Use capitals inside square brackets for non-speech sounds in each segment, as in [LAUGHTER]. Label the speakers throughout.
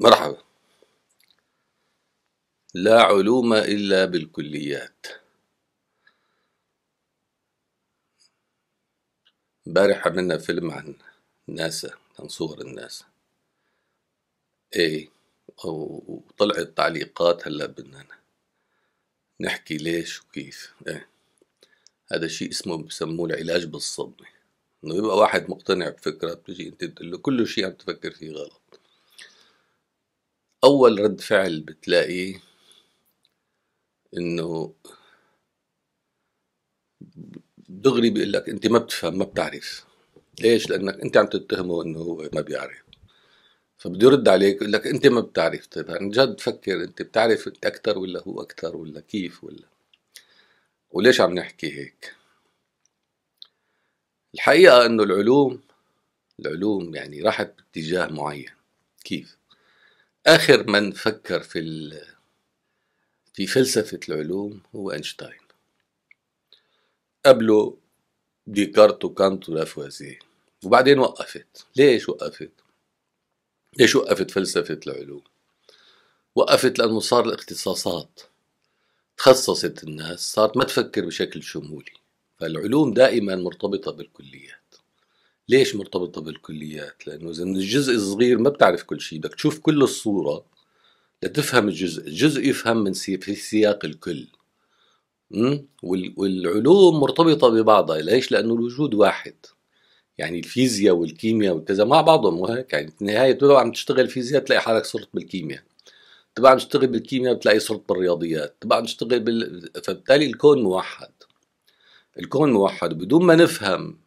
Speaker 1: مرحبا لا علوم إلا بالكليات امبارح عملنا فيلم عن ناسا عن صور الناسا ايه وطلعت تعليقات هلا بدنا نحكي ليش وكيف ايه هذا شيء اسمه بسموه العلاج بالصدمة انه يبقى واحد مقتنع بفكرة بتجي انت تقول له كل شيء عم تفكر فيه غلط أول رد فعل بتلاقيه إنه دغري بيقول لك أنت ما بتفهم ما بتعرف ليش؟ لأنك أنت عم تتهمه إنه هو ما بيعرف فبده يرد عليك يقول لك أنت ما بتعرف طيب عن جد فكر أنت بتعرف أنت أكثر ولا هو أكثر ولا كيف ولا وليش عم نحكي هيك؟ الحقيقة إنه العلوم العلوم يعني راحت باتجاه معين كيف؟ آخر من فكر في في فلسفة العلوم هو أينشتاين قبله ديكارت وكانت ولافوازيه وبعدين وقفت ليش وقفت؟ ليش وقفت فلسفة العلوم؟ وقفت لأنه صار الاختصاصات تخصصت الناس صارت ما تفكر بشكل شمولي فالعلوم دائما مرتبطة بالكليات ليش مرتبطة بالكليات؟ لأنه إذا الجزء الصغير ما بتعرف كل شيء بدك تشوف كل الصورة لتفهم الجزء الجزء يفهم من سي... في سياق الكل م? وال... والعلوم مرتبطة ببعضها ليش؟ لأنه الوجود واحد يعني الفيزياء والكيمياء وكذا مع بعضهم وهيك يعني النهاية تبقى عم تشتغل فيزياء تلاقي حالك صرت بالكيمياء تبقى عم تشتغل بالكيمياء بتلاقي صرت بالرياضيات تبقى عم تشتغل بال... فبالتالي الكون موحد الكون موحد بدون ما نفهم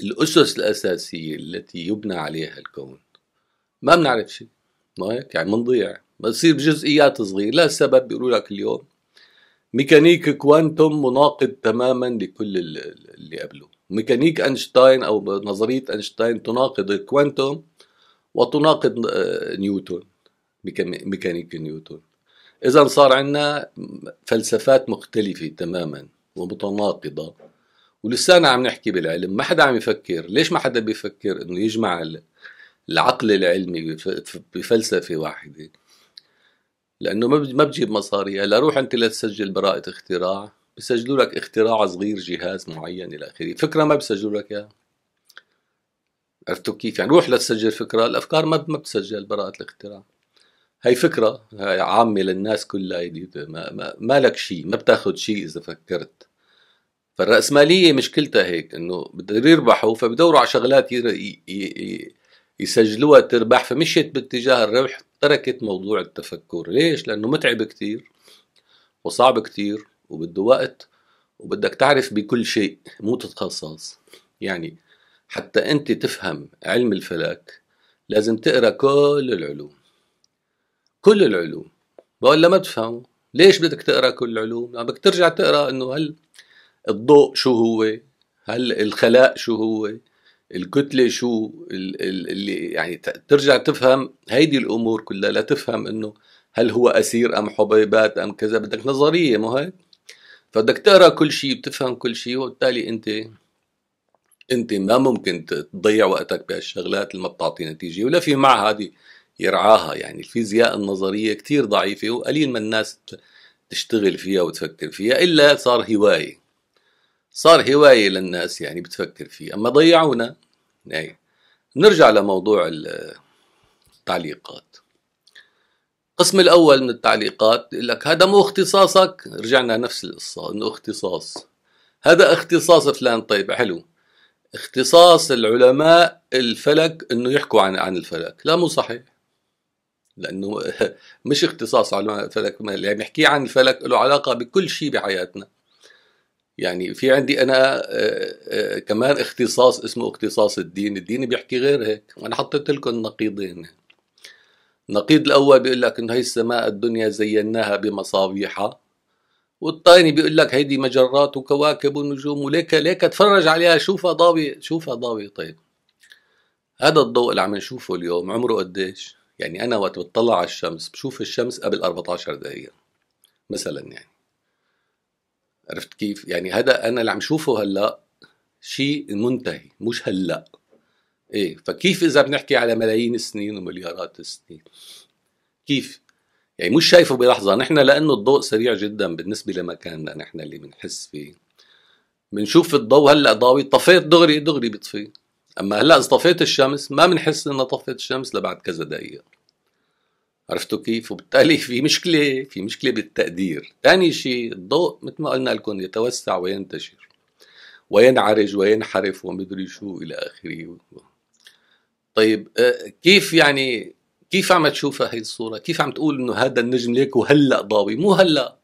Speaker 1: الاسس الاساسيه التي يبنى عليها الكون ما بنعرف شيء ما هيك يعني بنضيع بتصير بجزئيات صغيره لا سبب بيقولوا لك اليوم ميكانيك كوانتوم مناقض تماما لكل اللي قبله ميكانيك أينشتاين أو نظرية أينشتاين تناقض الكوانتوم وتناقض آه، نيوتن ميكانيك نيوتن إذا صار عندنا فلسفات مختلفة تماما ومتناقضة ولسانا عم نحكي بالعلم ما حدا عم يفكر ليش ما حدا بيفكر انه يجمع العقل العلمي بفلسفه واحده لانه ما بتجيب مصاري هلا روح انت لتسجل براءه اختراع بسجلوا لك اختراع صغير جهاز معين الى اخره فكره ما بسجلوا لك اياها عرفتوا كيف يعني روح لتسجل فكره الافكار ما ما بتسجل براءه الاختراع هي فكره هي عامه للناس كلها ما, ما, ما لك شيء ما بتاخذ شيء اذا فكرت فالرأسمالية مشكلتها هيك انه بدهم يربحوا فبدوروا على شغلات يسجلوها تربح فمشيت باتجاه الربح تركت موضوع التفكر ليش لانه متعب كثير وصعب كثير وبده وقت وبدك تعرف بكل شيء مو تتخصص يعني حتى انت تفهم علم الفلك لازم تقرا كل العلوم كل العلوم ولا ما تفهم ليش بدك تقرا كل العلوم بدك ترجع تقرا انه هل الضوء شو هو هل الخلاء شو هو الكتلة شو اللي يعني ترجع تفهم هيدي الأمور كلها لتفهم إنه هل هو أسير أم حبيبات أم كذا بدك نظرية مو هيك فبدك تقرا كل شيء بتفهم كل شيء وبالتالي أنت أنت ما ممكن تضيع وقتك بهالشغلات اللي ما بتعطي نتيجة ولا في معهد يرعاها يعني الفيزياء النظرية كتير ضعيفة وقليل من الناس تشتغل فيها وتفكر فيها إلا صار هواية صار هواية للناس يعني بتفكر فيه أما ضيعونا يعني نرجع لموضوع التعليقات القسم الأول من التعليقات يقول لك هذا مو اختصاصك رجعنا نفس القصة إنه اختصاص هذا اختصاص فلان طيب حلو اختصاص العلماء الفلك انه يحكوا عن عن الفلك لا مو صحيح لانه [LAUGHS] مش اختصاص علماء الفلك اللي يعني بيحكي عن الفلك له علاقه بكل شيء بحياتنا يعني في عندي انا آه، آه، كمان اختصاص اسمه اختصاص الدين الدين بيحكي غير هيك وانا حطيت لكم نقيضين النقيض الاول بيقول لك انه هي السماء الدنيا زيناها بمصابيحها والثاني بيقول لك هيدي مجرات وكواكب ونجوم وليك ليك تفرج عليها شوفها ضاوية شوفها ضاوية طيب هذا الضوء اللي عم نشوفه اليوم عمره قديش؟ يعني انا وقت بتطلع على الشمس بشوف الشمس قبل 14 دقيقة مثلا يعني عرفت كيف يعني هذا انا اللي عم شوفه هلا شيء منتهي مش هلا ايه فكيف اذا بنحكي على ملايين السنين ومليارات السنين كيف يعني مش شايفه بلحظه نحن لانه الضوء سريع جدا بالنسبه لمكاننا نحن اللي بنحس فيه بنشوف الضوء هلا ضاوي طفيت دغري دغري بيطفي اما هلا اذا طفيت الشمس ما بنحس انها طفيت الشمس لبعد كذا دقيقه عرفتوا كيف وبالتالي في مشكله في مشكله بالتقدير ثاني شيء الضوء مثل ما قلنا لكم يتوسع وينتشر وينعرج وينحرف ومدري شو الى اخره طيب آه، كيف يعني كيف عم تشوفها هي الصوره كيف عم تقول انه هذا النجم ليك وهلا ضاوي مو هلا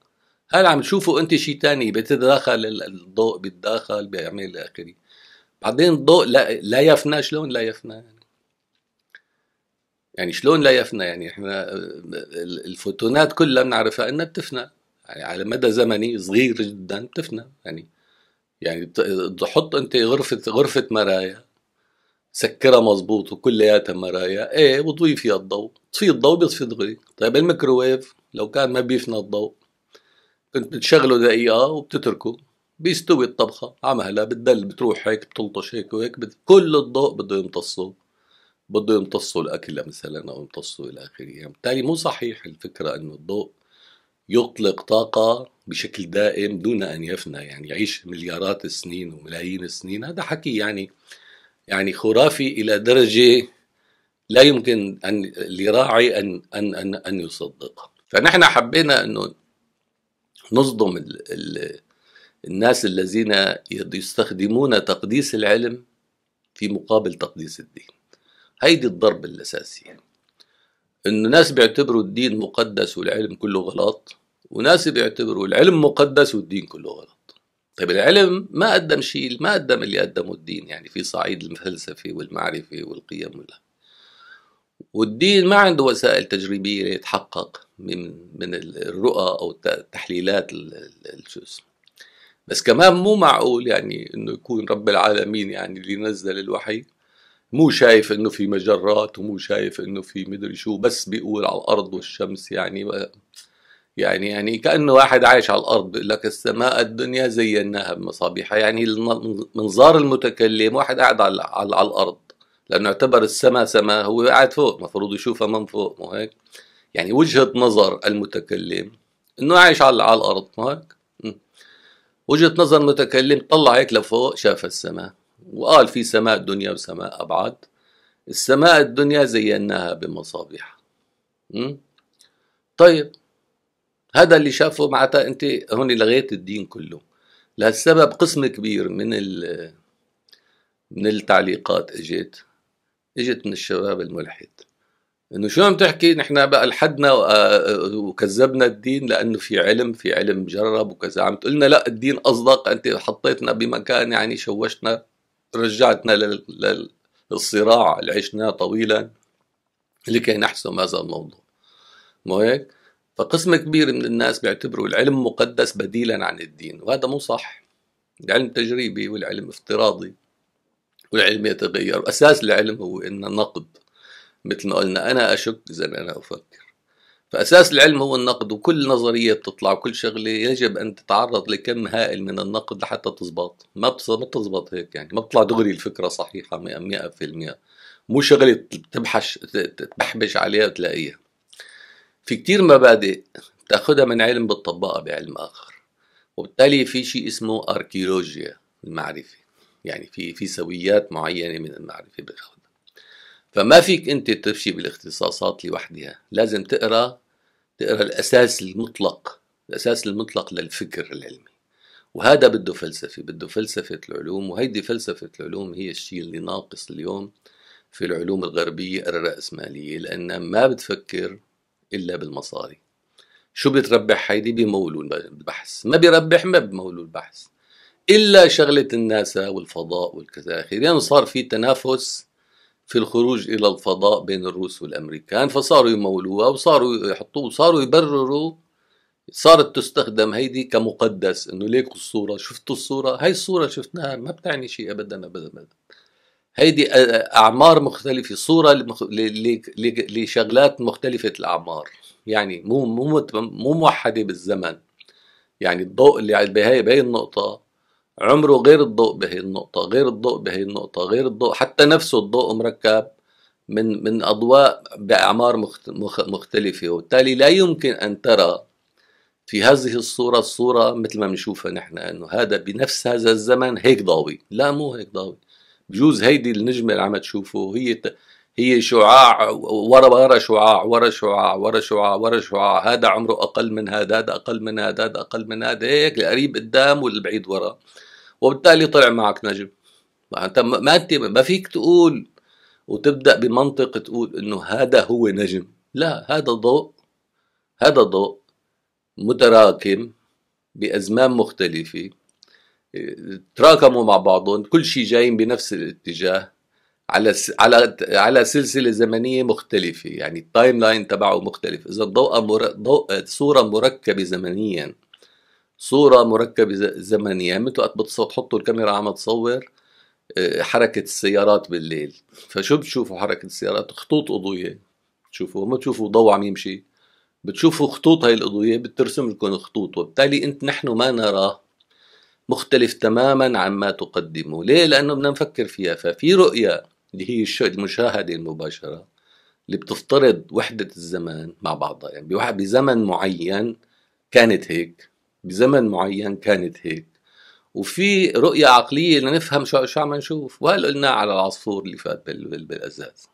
Speaker 1: هل عم تشوفه انت شيء ثاني بيتداخل الضوء بيتداخل بيعمل الى اخره بعدين الضوء لا, لا يفنى شلون لا يفنى يعني يعني شلون لا يفنى يعني احنا الفوتونات كلها بنعرفها انها بتفنى يعني على مدى زمني صغير جدا بتفنى يعني يعني تحط انت غرفه غرفه مرايا سكرها مضبوط وكلياتها مرايا ايه وتضوي فيها الضوء تطفي الضوء بيطفي دغري طيب الميكروويف لو كان ما بيفنى الضوء كنت بتشغله دقيقه وبتتركه بيستوي الطبخه لا بتدل بتروح هيك بتلطش هيك وهيك كل الضوء بده يمتصه بده يمتصوا الاكل مثلا او يمتصوا الى اخره، يعني بالتالي مو صحيح الفكره انه الضوء يطلق طاقة بشكل دائم دون أن يفنى يعني يعيش مليارات السنين وملايين السنين هذا حكي يعني يعني خرافي إلى درجة لا يمكن أن لراعي أن أن أن, أن يصدقها فنحن حبينا أنه نصدم الـ الـ الناس الذين يستخدمون تقديس العلم في مقابل تقديس الدين هيدي الضرب الاساسي يعني. انه ناس بيعتبروا الدين مقدس والعلم كله غلط وناس بيعتبروا العلم مقدس والدين كله غلط طيب العلم ما قدم شيء ما قدم اللي قدمه الدين يعني في صعيد الفلسفه والمعرفه والقيم والها والدين ما عنده وسائل تجريبيه ليتحقق من من الرؤى او التحليلات شو اسمه بس كمان مو معقول يعني انه يكون رب العالمين يعني اللي نزل الوحي مو شايف انه في مجرات ومو شايف انه في مدري شو بس بيقول على الارض والشمس يعني يعني يعني كانه واحد عايش على الارض بيقول لك السماء الدنيا زيناها بمصابيحها يعني منظار المتكلم واحد قاعد على, على, على الارض لانه اعتبر السماء سماء هو قاعد فوق المفروض يشوفها من فوق مو هيك يعني وجهه نظر المتكلم انه عايش على, على الارض مو هيك وجهه نظر المتكلم طلع هيك لفوق شاف السماء وقال في سماء دنيا وسماء أبعد السماء الدنيا زيناها بمصابيح طيب هذا اللي شافه معناتها انت هون لغيت الدين كله لهالسبب قسم كبير من ال من التعليقات اجت اجت من الشباب الملحد انه شو عم تحكي نحن بقى لحدنا آه، آه، وكذبنا الدين لانه في علم في علم مجرب وكذا عم تقول لنا لا الدين اصدق انت حطيتنا بمكان يعني شوشتنا رجعتنا للصراع اللي عشناه طويلا لكي نحسم هذا الموضوع مو هيك؟ فقسم كبير من الناس بيعتبروا العلم مقدس بديلا عن الدين وهذا مو صح العلم تجريبي والعلم افتراضي والعلم يتغير وأساس العلم هو إن النقد مثل ما قلنا أنا أشك إذا أنا أفكر فأساس العلم هو النقد وكل نظرية بتطلع وكل شغلة يجب أن تتعرض لكم هائل من النقد لحتى تزبط ما بتزبط هيك يعني ما بتطلع دغري الفكرة صحيحة 100% مو شغلة تبحش تبحبش عليها تلاقيها في كتير مبادئ تأخذها من علم بتطبقها بعلم آخر وبالتالي في شيء اسمه أركيولوجيا المعرفة يعني في في سويات معينة من المعرفة بياخدها فما فيك انت تمشي بالاختصاصات لوحدها لازم تقرا تقرا الاساس المطلق الاساس المطلق للفكر العلمي وهذا بده فلسفه بده فلسفه العلوم وهيدي فلسفه العلوم هي الشيء اللي ناقص اليوم في العلوم الغربيه الرأسماليه لانها ما بتفكر الا بالمصاري شو بتربح هيدي بمولوا البحث ما بيربح ما بمولوا البحث الا شغله الناسا والفضاء والكذا اخره يعني صار في تنافس في الخروج إلى الفضاء بين الروس والأمريكان فصاروا يمولوها وصاروا يحطوه وصاروا يبرروا صارت تستخدم هيدي كمقدس انه ليكوا الصوره شفتوا الصوره هاي الصوره شفناها ما بتعني شيء ابدا ابدا ابدا هيدي آه، آه، اعمار مختلفه صوره لشغلات مختلفه الاعمار يعني مو مو مو موحده بالزمن يعني الضوء اللي بهي بهي النقطه عمره غير الضوء بهي النقطة غير الضوء بهي النقطة غير الضوء حتى نفسه الضوء مركب من من أضواء بأعمار مختلفة وبالتالي لا يمكن أن ترى في هذه الصورة الصورة مثل ما بنشوفها نحن أنه هذا بنفس هذا الزمن هيك ضاوي لا مو هيك ضاوي بجوز هيدي النجمة اللي عم تشوفه هي هي شعاع ورا ورا شعاع ورا شعاع ورا شعاع ورا شعاع هذا عمره أقل من هذا هذا أقل من هذا هذا أقل من هذا هيك القريب قدام والبعيد ورا وبالتالي طلع معك نجم انت ما انت ما فيك تقول وتبدا بمنطق تقول انه هذا هو نجم لا هذا ضوء هذا ضوء متراكم بازمان مختلفه تراكموا مع بعضهم كل شيء جايين بنفس الاتجاه على على على سلسله زمنيه مختلفه يعني التايم لاين تبعه مختلف اذا الضوء مر... ضوء صوره مركبه زمنيا صوره مركبه زمنيا يعني مثل وقت بتحطوا الكاميرا عم تصور آه، حركه السيارات بالليل فشو بتشوفوا حركه السيارات خطوط اضويه بتشوفوا ما بتشوفوا ضوء عم يمشي بتشوفوا خطوط هاي الاضويه بترسم لكم خطوط وبالتالي انت نحن ما نراه مختلف تماما عما تقدمه ليه لانه بدنا نفكر فيها ففي رؤيه اللي هي المشاهدة المباشرة اللي بتفترض وحدة الزمان مع بعضها يعني بواحد بزمن معين كانت هيك بزمن معين كانت هيك وفي رؤية عقلية لنفهم شو شو عم نشوف وهل قلنا على العصفور اللي فات بالأزاز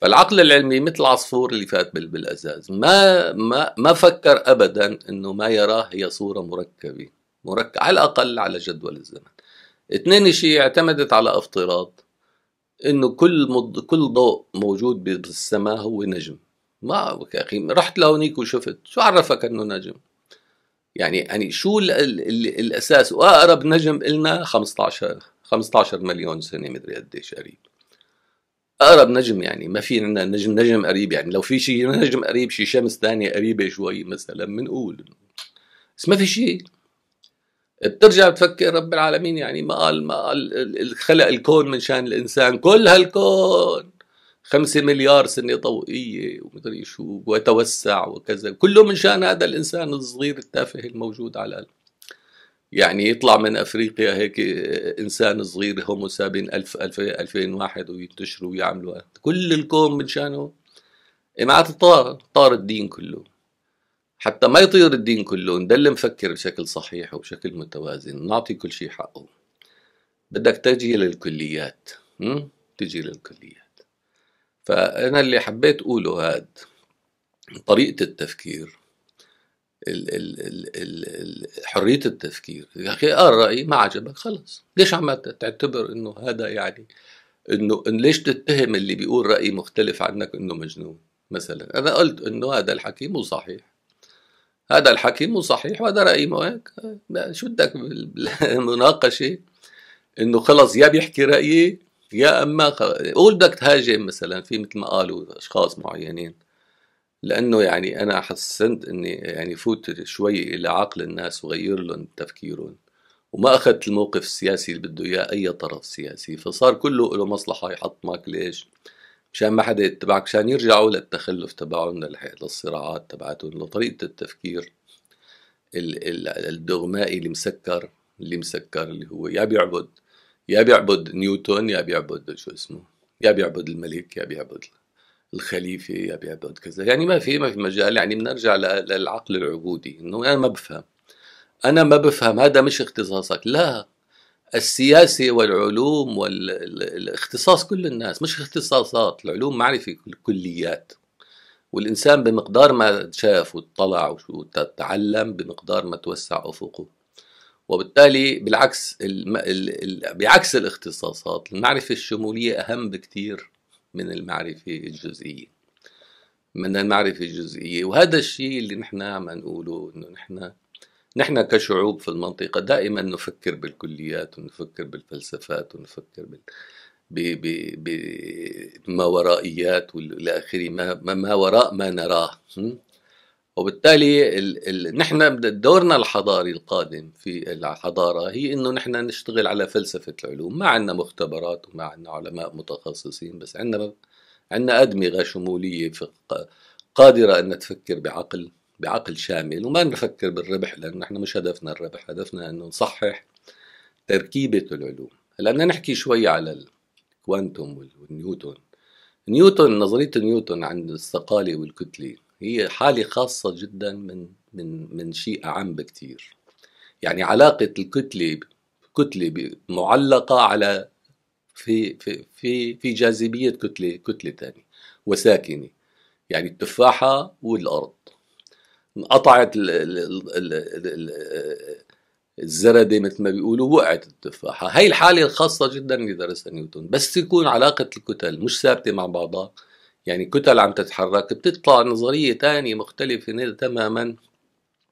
Speaker 1: فالعقل العلمي مثل العصفور اللي فات بالأزاز ما ما ما فكر أبدا إنه ما يراه هي صورة مركبة مركبة على الأقل على جدول الزمن اثنين شيء اعتمدت على افتراض انه كل مض... كل ضوء موجود بالسماء هو نجم ما اخي رحت لهونيك وشفت شو عرفك انه نجم يعني يعني شو ال ال ال الاساس واقرب نجم النا 15 15 مليون سنه مدري قديش قريب اقرب نجم يعني ما في عندنا نجم نجم قريب يعني لو في شيء نجم قريب شي شمس ثانيه قريبه شوي مثلا بنقول بس ما في شيء بترجع بتفكر رب العالمين يعني ما قال ما قال خلق الكون من شان الانسان كل هالكون خمسة مليار سنة ضوئية ومدري شو وتوسع وكذا كله من شأن هذا الإنسان الصغير التافه الموجود على يعني يطلع من أفريقيا هيك إنسان صغير هومو سابين ألف ألف ألفين واحد وينتشروا ويعملوا كل الكون من شأنه عاد طار طار الدين كله حتى ما يطير الدين كله نضل نفكر بشكل صحيح وبشكل متوازن نعطي كل شيء حقه بدك تجي للكليات م? تجي للكليات فأنا اللي حبيت أقوله هاد طريقة التفكير ال ال ال ال حرية التفكير يا أخي آه رأيي ما عجبك خلص ليش عم تعتبر إنه هذا يعني إنه إن ليش تتهم اللي بيقول رأي مختلف عنك إنه مجنون مثلا أنا قلت إنه هذا الحكي مو صحيح هذا الحكيم صحيح وهذا رأيي مو هيك شو بدك بالمناقشة انه خلص يا بيحكي رأيي يا اما قول بدك تهاجم مثلا في مثل ما قالوا اشخاص معينين لانه يعني انا حسنت اني يعني فوت شوي الى عقل الناس وغير لهم تفكيرهم وما اخذت الموقف السياسي اللي بده اياه اي طرف سياسي فصار كله له مصلحه يحط ماك ليش مشان ما حدا يتبعك مشان يرجعوا للتخلف تبعهم للصراعات تبعتهم لطريقة التفكير الدغمائي اللي مسكر اللي مسكر اللي هو يا بيعبد يا بيعبد نيوتن يا بيعبد شو اسمه يا بيعبد الملك يا بيعبد الخليفة يا بيعبد كذا يعني ما في ما في مجال يعني بنرجع للعقل العبودي انه انا ما بفهم انا ما بفهم هذا مش اختصاصك لا السياسه والعلوم والاختصاص كل الناس مش اختصاصات العلوم معرفه كليات والانسان بمقدار ما شاف واطلع وتعلم بمقدار ما توسع افقه وبالتالي بالعكس الم... ال... ال... بعكس الاختصاصات المعرفه الشموليه اهم بكثير من المعرفه الجزئيه من المعرفه الجزئيه وهذا الشيء اللي نحن عم نقوله انه نحن نحن كشعوب في المنطقة دائما نفكر بالكليات ونفكر بالفلسفات ونفكر بال... بما ورائيات والى اخره ما, ما وراء ما نراه وبالتالي ال ال نحن دورنا الحضاري القادم في الحضاره هي انه نحن نشتغل على فلسفه العلوم، ما عندنا مختبرات وما عندنا علماء متخصصين بس عندنا عندنا ادمغه شموليه قادره ان تفكر بعقل بعقل شامل وما نفكر بالربح لأنه نحن مش هدفنا الربح هدفنا أنه نصحح تركيبة العلوم هلا بدنا نحكي شوي على الكوانتوم والنيوتون نيوتن نظرية نيوتن عن الثقالة والكتلة هي حالة خاصة جدا من من من شيء أعم بكتير يعني علاقة الكتلة كتلة معلقة على في في في في جاذبية كتلة كتلة ثانية وساكنة يعني التفاحة والأرض انقطعت الزردة مثل ما بيقولوا وقعت التفاحة هاي الحالة الخاصة جدا اللي درسها نيوتن بس تكون علاقة الكتل مش ثابتة مع بعضها يعني كتل عم تتحرك بتطلع نظرية تانية مختلفة تماما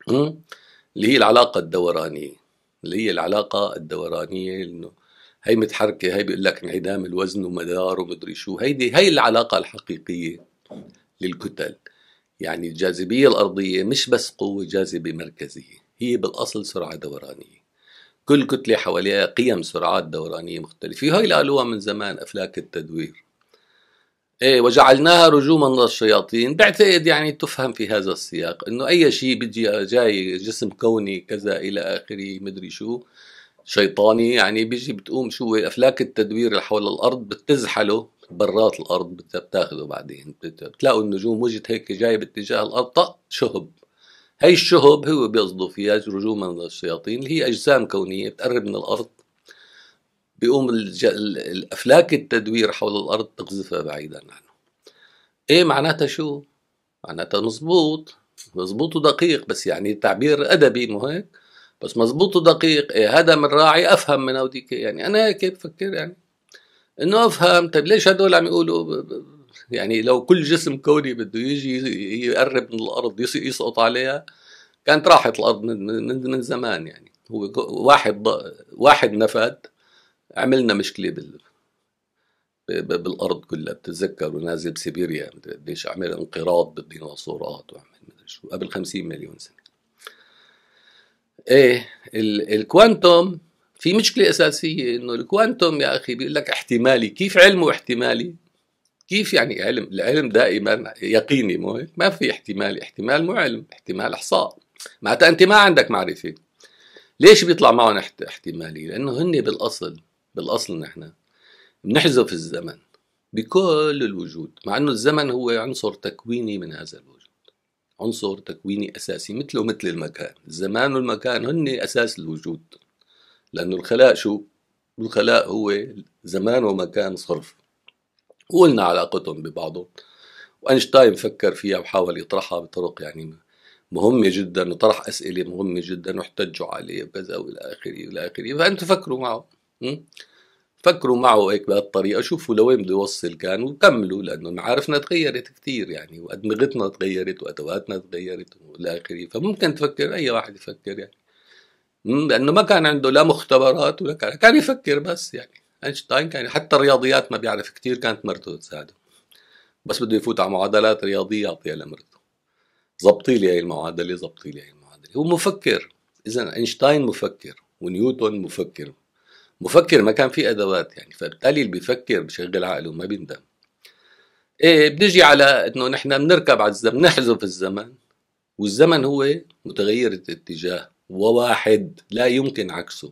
Speaker 1: اللي هي العلاقة الدورانية اللي هي العلاقة الدورانية انه هي متحركة هي بيقول لك انعدام الوزن ومدار ومدري شو هيدي هي العلاقة الحقيقية للكتل يعني الجاذبية الأرضية مش بس قوة جاذبة مركزية هي بالأصل سرعة دورانية كل كتلة حواليها قيم سرعات دورانية مختلفة هاي قالوها من زمان أفلاك التدوير إيه وجعلناها رجوما للشياطين بعتقد يعني تفهم في هذا السياق انه اي شيء بيجي جاي جسم كوني كذا الى اخره مدري شو شيطاني يعني بيجي بتقوم شو افلاك التدوير اللي حول الارض بتزحله برات الارض بتاخذه بعدين بتلاقوا النجوم وجد هيك جايه باتجاه الارض طق شهب هي الشهب هو بيقصدوا فيها رجوما من الشياطين اللي هي اجسام كونيه بتقرب من الارض بيقوم الج... الافلاك التدوير حول الارض تقذفها بعيدا عنه ايه معناتها شو معناتها مزبوط مزبوط ودقيق بس يعني تعبير ادبي مو هيك بس مزبوط ودقيق إيه هذا من راعي افهم من هوديك يعني انا هيك بفكر يعني انه افهم طيب ليش هدول عم يقولوا يعني لو كل جسم كوني بده يجي يقرب من الارض يسقط عليها كانت راحت الارض من, من, من زمان يعني هو واحد واحد نفذ عملنا مشكله بال بالارض كلها بتتذكروا نازل بسيبيريا قديش عمل انقراض بالديناصورات وعمل شو قبل 50 مليون سنه ايه الكوانتوم في مشكله اساسيه انه الكوانتوم يا اخي بيقول لك احتمالي كيف علمه احتمالي كيف يعني علم العلم دائما يقيني مو هيك ما في احتمال احتمال مو علم احتمال احصاء معناتها انت ما عندك معرفه ليش بيطلع معهم احتمالي لانه هن بالاصل بالاصل نحن بنحذف الزمن بكل الوجود مع انه الزمن هو عنصر تكويني من هذا الوجود عنصر تكويني أساسي مثله مثل المكان الزمان والمكان هن أساس الوجود لأنه الخلاء شو؟ الخلاء هو زمان ومكان صرف وقلنا علاقتهم ببعضهم وأينشتاين فكر فيها وحاول يطرحها بطرق يعني مهمة جدا وطرح أسئلة مهمة جدا واحتجوا عليه وكذا وإلى آخره وإلى آخره فأنتوا فكروا معه فكروا معه هيك بهالطريقه شوفوا لوين بده يوصل كان وكملوا لانه معارفنا تغيرت كثير يعني وادمغتنا تغيرت وادواتنا تغيرت والى اخره فممكن تفكر اي واحد يفكر يعني لانه ما كان عنده لا مختبرات ولا كان, كان يفكر بس يعني اينشتاين كان حتى الرياضيات ما بيعرف كثير كانت مرته تساعده بس بده يفوت على معادلات رياضيه يعطيها لمرته ظبطي لي هي المعادله ظبطي لي هي المعادله هو مفكر اذا اينشتاين مفكر ونيوتن مفكر مفكر ما كان في ادوات يعني فبالتالي اللي بيفكر بشغل عقله ما بيندم إيه بنجي على انه نحن بنركب على الزمن نحذف الزمن والزمن هو متغير الاتجاه وواحد لا يمكن عكسه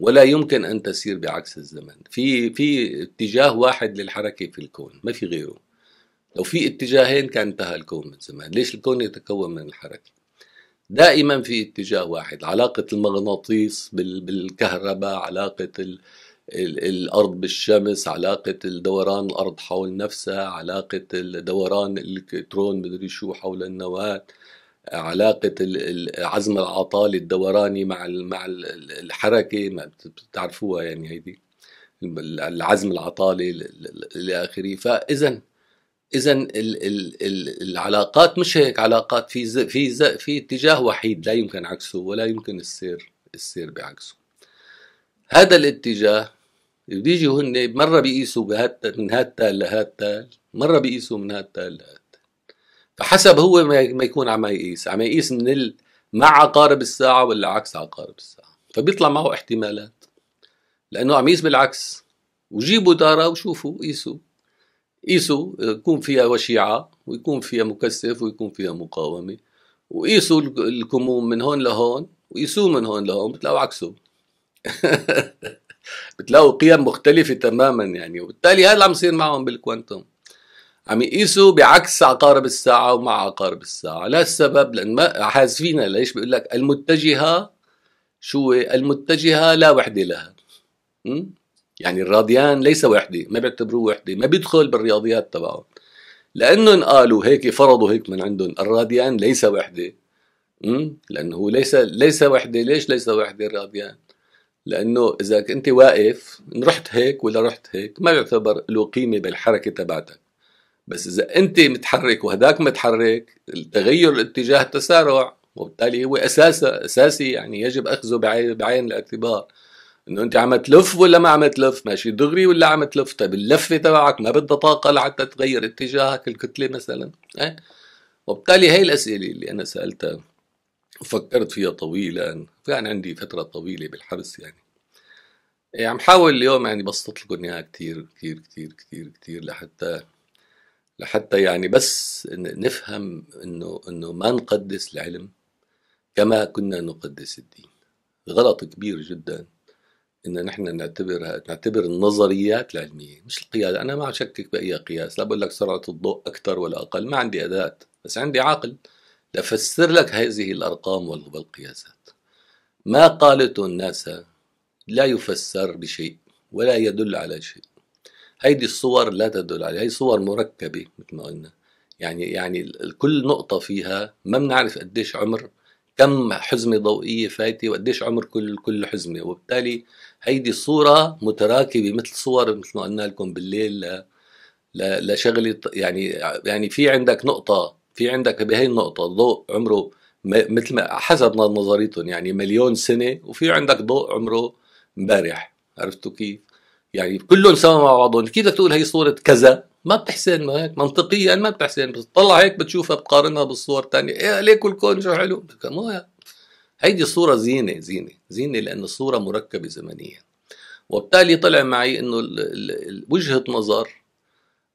Speaker 1: ولا يمكن ان تسير بعكس الزمن في في اتجاه واحد للحركه في الكون ما في غيره لو في اتجاهين كان انتهى الكون من زمان ليش الكون يتكون من الحركه دائما في اتجاه واحد علاقة المغناطيس بالكهرباء علاقة الأرض بالشمس علاقة الدوران الأرض حول نفسها علاقة دوران الإلكترون مدري شو حول النواة علاقة عزم العطال الدوراني مع مع الحركة ما بتعرفوها يعني هيدي العزم العطالي إلى آخره فإذا اذا العلاقات مش هيك علاقات في ز في ز في اتجاه وحيد لا يمكن عكسه ولا يمكن السير السير بعكسه هذا الاتجاه بيجوا هن مره بيقيسوا بهات من هالتال تال مره بيقيسوا من هالتال لهالتال فحسب هو ما يكون عم يقيس عم يقيس من ال... مع عقارب الساعه ولا عكس عقارب الساعه فبيطلع معه احتمالات لانه عم يقيس بالعكس وجيبوا دارة وشوفوا قيسوا قيسوا يكون فيها وشيعة ويكون فيها مكثف ويكون فيها مقاومة وقيسوا الكموم من هون لهون وقيسوه من هون لهون بتلاقوا عكسه [LAUGHS] بتلاقوا قيم مختلفة تماما يعني وبالتالي هذا اللي عم يصير معهم بالكوانتم عم يقيسوا بعكس عقارب الساعة ومع عقارب الساعة لا السبب لأن ما حاسفين ليش بيقول لك المتجهة شو المتجهة لا وحدة لها م? يعني الراديان ليس وحده ما بيعتبروه وحده ما بيدخل بالرياضيات تبعه لانهم قالوا هيك فرضوا هيك من عندهم الراديان ليس وحده امم لانه هو ليس ليس وحده ليش ليس وحده الراديان لانه اذا انت واقف ان رحت هيك ولا رحت هيك ما يعتبر له قيمه بالحركه تبعتك بس اذا انت متحرك وهداك متحرك التغير الاتجاه التسارع وبالتالي هو اساسا اساسي يعني يجب اخذه بعين الاعتبار انه انت عم تلف ولا ما عم تلف ماشي دغري ولا عم تلف طيب اللفه تبعك ما بدها طاقه لحتى تغير اتجاهك الكتله مثلا ايه وبالتالي هي الاسئله اللي انا سالتها وفكرت فيها طويلا كان يعني عندي فتره طويله بالحبس يعني إيه عم حاول اليوم يعني بسطت لكم اياها كثير كثير كثير كثير كثير لحتى لحتى يعني بس نفهم انه انه ما نقدس العلم كما كنا نقدس الدين غلط كبير جدا ان نحن نعتبرها نعتبر النظريات العلميه مش القياس انا ما اشكك باي قياس لا بقول لك سرعه الضوء اكثر ولا اقل ما عندي اداه بس عندي عقل لافسر لك هذه الارقام والقياسات ما قالته الناس لا يفسر بشيء ولا يدل على شيء هيدي الصور لا تدل عليها هي صور مركبه مثل ما قلنا يعني يعني كل نقطه فيها ما بنعرف قديش عمر كم حزمه ضوئيه فايته وقديش عمر كل كل حزمه وبالتالي هيدي الصوره متراكبه مثل صور مثل ما قلنا لكم بالليل لشغله يعني يعني في عندك نقطه في عندك بهي النقطه ضوء عمره مثل ما حسب نظريتهم يعني مليون سنه وفي عندك ضوء عمره امبارح عرفتوا كيف؟ يعني كلهم سوا مع بعضهم كيف بدك تقول هي صوره كذا ما بتحسن ما هيك منطقيا ما بتحسن بتطلع هيك بتشوفها بقارنها بالصور الثانيه ايه ليك الكون شو حلو مو هيدي الصورة زينة زينة زينة لأن الصورة مركبة زمنيا وبالتالي طلع معي أنه وجهة نظر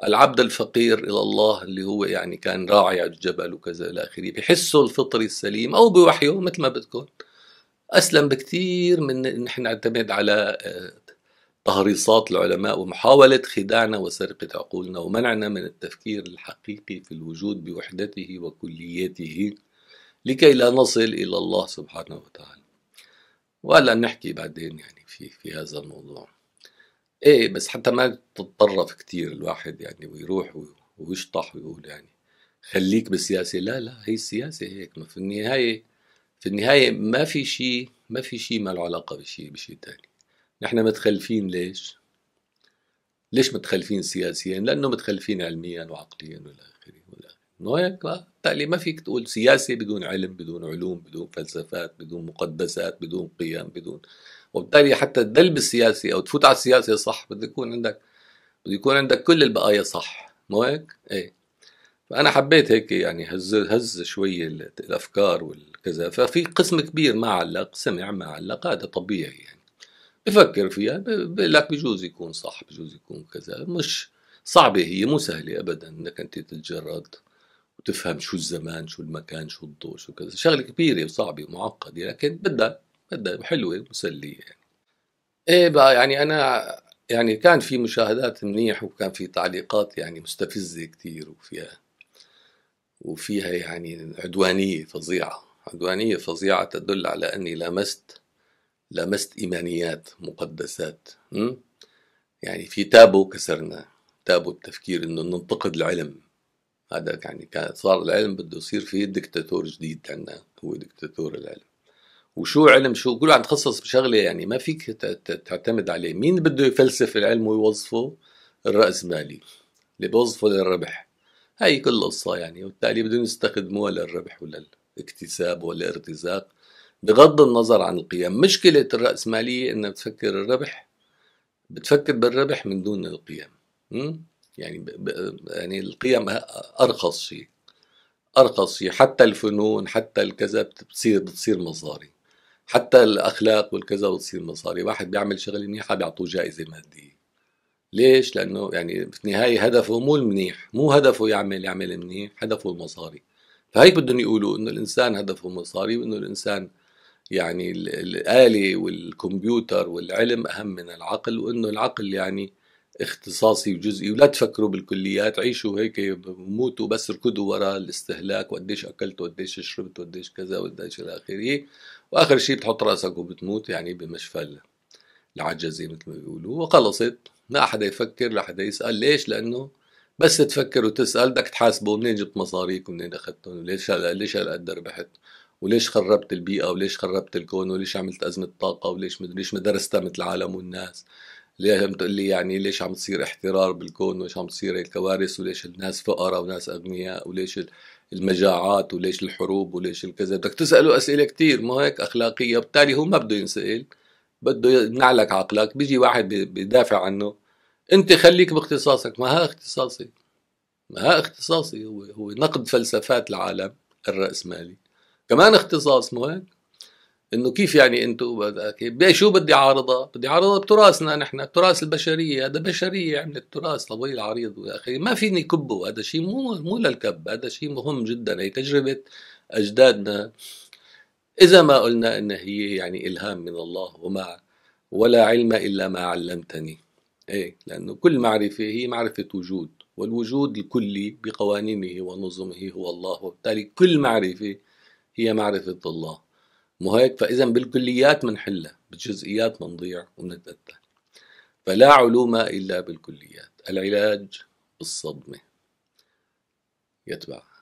Speaker 1: العبد الفقير إلى الله اللي هو يعني كان راعي على الجبل وكذا إلى آخره بحسه الفطري السليم أو بوحيه مثل ما بدكم أسلم بكثير من نحن نعتمد على آه، تهريصات العلماء ومحاولة خداعنا وسرقة عقولنا ومنعنا من التفكير الحقيقي في الوجود بوحدته وكليته لكي لا نصل إلى الله سبحانه وتعالى وهلا نحكي بعدين يعني في في هذا الموضوع ايه بس حتى ما تتطرف كتير الواحد يعني ويروح ويشطح ويقول يعني خليك بالسياسة لا لا هي السياسة هيك ما في النهاية في النهاية ما في شيء ما في شيء ما له علاقة بشيء بشيء تاني نحن متخلفين ليش؟ ليش متخلفين سياسيا؟ لانه متخلفين علميا وعقليا والى اخره والى اخره، هيك بالتالي ما فيك تقول سياسه بدون علم، بدون علوم، بدون فلسفات، بدون مقدسات، بدون قيم، بدون وبالتالي حتى تدل بالسياسه او تفوت على السياسه صح بده يكون عندك بده يكون عندك كل البقايا صح، مو هيك؟ ايه فانا حبيت هيك يعني هز هز شوي الافكار والكذا، ففي قسم كبير ما علق، سمع ما علق، هذا طبيعي يعني. بفكر فيها بقول لك بجوز يكون صح بجوز يكون كذا مش صعبة هي مو سهلة أبدا إنك أنت تتجرد وتفهم شو الزمان شو المكان شو الضوء شو كذا شغلة كبيرة وصعبة ومعقدة لكن بدها بدها حلوة ومسلية يعني إيه بقى يعني أنا يعني كان في مشاهدات منيح وكان في تعليقات يعني مستفزة كتير وفيها وفيها يعني عدوانية فظيعة عدوانية فظيعة تدل على أني لمست لمست إيمانيات مقدسات م? يعني في تابو كسرنا تابو التفكير إنه ننتقد العلم هذا يعني كان صار العلم بده يصير فيه دكتاتور جديد عندنا هو دكتاتور العلم وشو علم شو كله عم تخصص بشغله يعني ما فيك تعتمد عليه مين بده يفلسف العلم ويوظفه الرأسمالي اللي بوظفه للربح هاي كل قصة يعني وبالتالي بدهم يستخدموها للربح ولا الاكتساب ولا الارتزاق بغض النظر عن القيم مشكلة الرأسمالية إنها بتفكر الربح بتفكر بالربح من دون القيم يعني يعني القيم أرخص شيء أرخص شيء حتى الفنون حتى الكذا بتصير بتصير مصاري حتى الأخلاق والكذا بتصير مصاري واحد بيعمل شغلة منيحة بيعطوه جائزة مادية ليش؟ لأنه يعني في النهاية هدفه مو المنيح مو هدفه يعمل يعمل منيح هدفه المصاري فهيك بدهم يقولوا انه الانسان هدفه مصاري وانه الانسان يعني الآلة والكمبيوتر والعلم أهم من العقل وإنه العقل يعني اختصاصي وجزئي ولا تفكروا بالكليات عيشوا هيك موتوا بس اركضوا وراء الاستهلاك وقديش اكلت وقديش شربت وقديش كذا وقديش الى اخره واخر شيء بتحط راسك وبتموت يعني بمشفى العجزه مثل ما بيقولوا وخلصت لا حدا يفكر لا حدا يسال ليش لانه بس تفكر وتسال بدك تحاسبه منين جبت مصاريك ومنين اخذتهم وليش هلا ليش هالقد ربحت وليش خربت البيئة وليش خربت الكون وليش عملت أزمة طاقة وليش ليش ما درستها مثل العالم والناس ليه عم تقول لي يعني ليش عم تصير احترار بالكون وليش عم تصير الكوارث وليش الناس فقراء وناس أغنياء وليش المجاعات وليش الحروب وليش الكذا بدك تسأله أسئلة كتير ما هيك أخلاقية وبالتالي هو ما بده ينسأل بده يمنع لك عقلك بيجي واحد بيدافع عنه أنت خليك باختصاصك ما ها اختصاصي ما ها اختصاصي هو هو نقد فلسفات العالم الرأسمالي كمان اختصاص مو هيك انه كيف يعني انتم شو بدي عارضها؟ بدي عارضها بتراثنا نحن، التراث البشريه، هذا بشريه عملت يعني تراث طويل العريض والى اخره، ما فيني كبه هذا شيء مو مو للكب، هذا شيء مهم جدا، هي تجربه اجدادنا اذا ما قلنا ان هي يعني الهام من الله وما ولا علم الا ما علمتني. ايه لانه كل معرفه هي معرفه وجود، والوجود الكلي بقوانينه ونظمه هو الله، وبالتالي كل معرفه هي معرفة الله مو هيك فإذا بالكليات منحلها بالجزئيات منضيع ومنتأثر فلا علوم إلا بالكليات العلاج بالصدمة يتبعها